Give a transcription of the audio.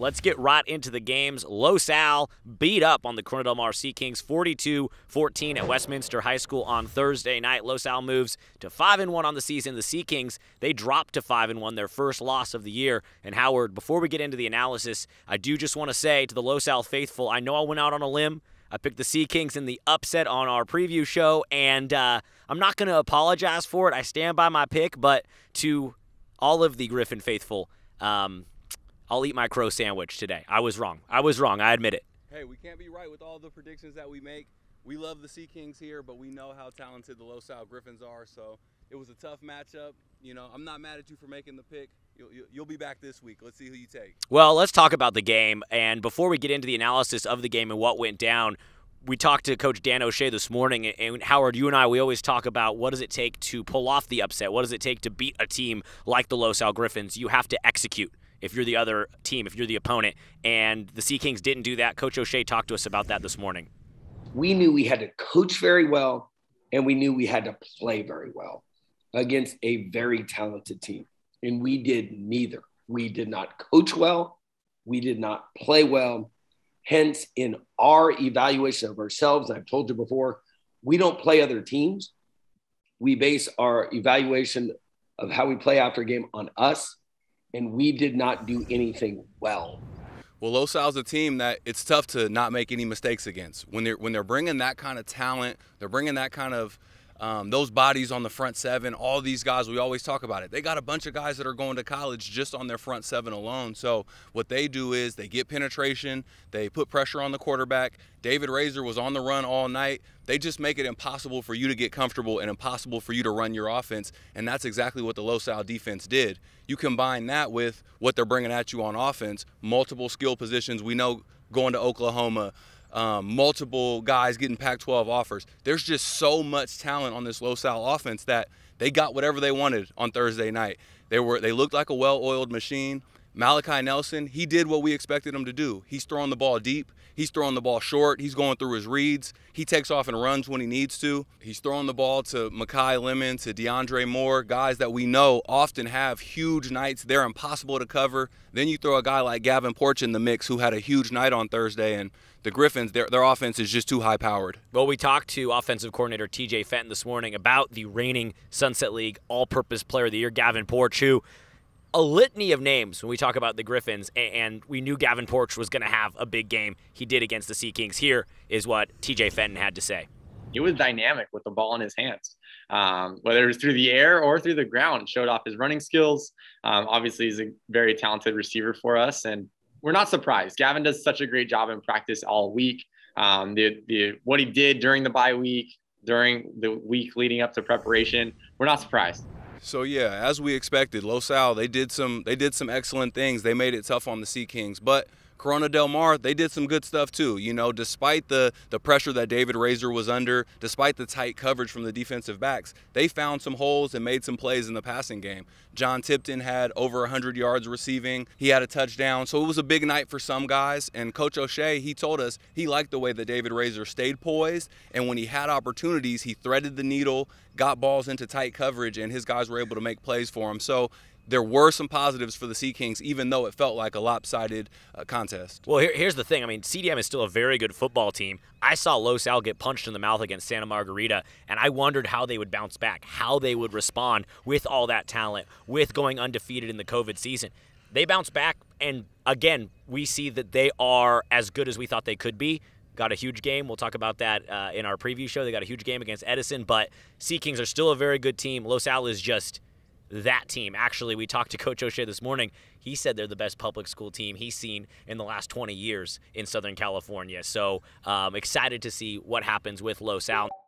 Let's get right into the games. Los Al beat up on the Corona Del Mar Sea Kings 42-14 at Westminster High School on Thursday night. Los Al moves to 5-1 on the season. The Sea Kings, they dropped to 5-1, their first loss of the year. And Howard, before we get into the analysis, I do just want to say to the Los Al faithful, I know I went out on a limb. I picked the Sea Kings in the upset on our preview show, and uh, I'm not going to apologize for it. I stand by my pick, but to all of the Griffin faithful, um, I'll eat my crow sandwich today. I was wrong. I was wrong. I admit it. Hey, we can't be right with all the predictions that we make. We love the Sea Kings here, but we know how talented the Los South Griffins are. So it was a tough matchup. You know, I'm not mad at you for making the pick. You'll, you'll, be back this week. Let's see who you take. Well, let's talk about the game. And before we get into the analysis of the game and what went down, we talked to Coach Dan O'Shea this morning. And Howard, you and I, we always talk about what does it take to pull off the upset? What does it take to beat a team like the Los Al Griffins? You have to execute if you're the other team, if you're the opponent. And the Sea Kings didn't do that. Coach O'Shea talked to us about that this morning. We knew we had to coach very well, and we knew we had to play very well against a very talented team. And we did neither. We did not coach well. We did not play well. Hence, in our evaluation of ourselves, I've told you before, we don't play other teams. We base our evaluation of how we play after a game on us and we did not do anything well. Well, Los Al's a team that it's tough to not make any mistakes against. When they're when they're bringing that kind of talent, they're bringing that kind of um, those bodies on the front seven, all these guys, we always talk about it. They got a bunch of guys that are going to college just on their front seven alone. So what they do is they get penetration, they put pressure on the quarterback. David Razor was on the run all night. They just make it impossible for you to get comfortable and impossible for you to run your offense. And that's exactly what the low style defense did. You combine that with what they're bringing at you on offense, multiple skill positions. We know going to Oklahoma, um, multiple guys getting Pac-12 offers. There's just so much talent on this low sal offense that they got whatever they wanted on Thursday night. They were they looked like a well-oiled machine. Malachi Nelson, he did what we expected him to do. He's throwing the ball deep. He's throwing the ball short. He's going through his reads. He takes off and runs when he needs to. He's throwing the ball to Makai Lemon, to DeAndre Moore, guys that we know often have huge nights. They're impossible to cover. Then you throw a guy like Gavin Porch in the mix who had a huge night on Thursday, and the Griffins, their, their offense is just too high powered. Well, we talked to offensive coordinator TJ Fenton this morning about the reigning Sunset League All Purpose Player of the Year, Gavin Porch, who – a litany of names when we talk about the Griffins, and we knew Gavin Porch was going to have a big game. He did against the Sea Kings. Here is what TJ Fenton had to say. He was dynamic with the ball in his hands, um, whether it was through the air or through the ground. Showed off his running skills. Um, obviously, he's a very talented receiver for us, and we're not surprised. Gavin does such a great job in practice all week. Um, the, the what he did during the bye week, during the week leading up to preparation, we're not surprised. So yeah, as we expected, Los Al they did some they did some excellent things. They made it tough on the Sea Kings, but Corona Del Mar, they did some good stuff too. You know, despite the the pressure that David Razor was under, despite the tight coverage from the defensive backs, they found some holes and made some plays in the passing game. John Tipton had over 100 yards receiving. He had a touchdown. So it was a big night for some guys. And Coach O'Shea, he told us he liked the way that David Razor stayed poised. And when he had opportunities, he threaded the needle, got balls into tight coverage, and his guys were able to make plays for him. So there were some positives for the Sea Kings, even though it felt like a lopsided uh, contest. Well, here, here's the thing. I mean, CDM is still a very good football team. I saw Los Al get punched in the mouth against Santa Margarita, and I wondered how they would bounce back, how they would respond with all that talent, with going undefeated in the COVID season. They bounce back, and again, we see that they are as good as we thought they could be got a huge game. We'll talk about that uh, in our preview show. They got a huge game against Edison, but Sea Kings are still a very good team. Los Al is just that team. Actually, we talked to Coach O'Shea this morning. He said they're the best public school team he's seen in the last 20 years in Southern California. So um, excited to see what happens with Los Alamos.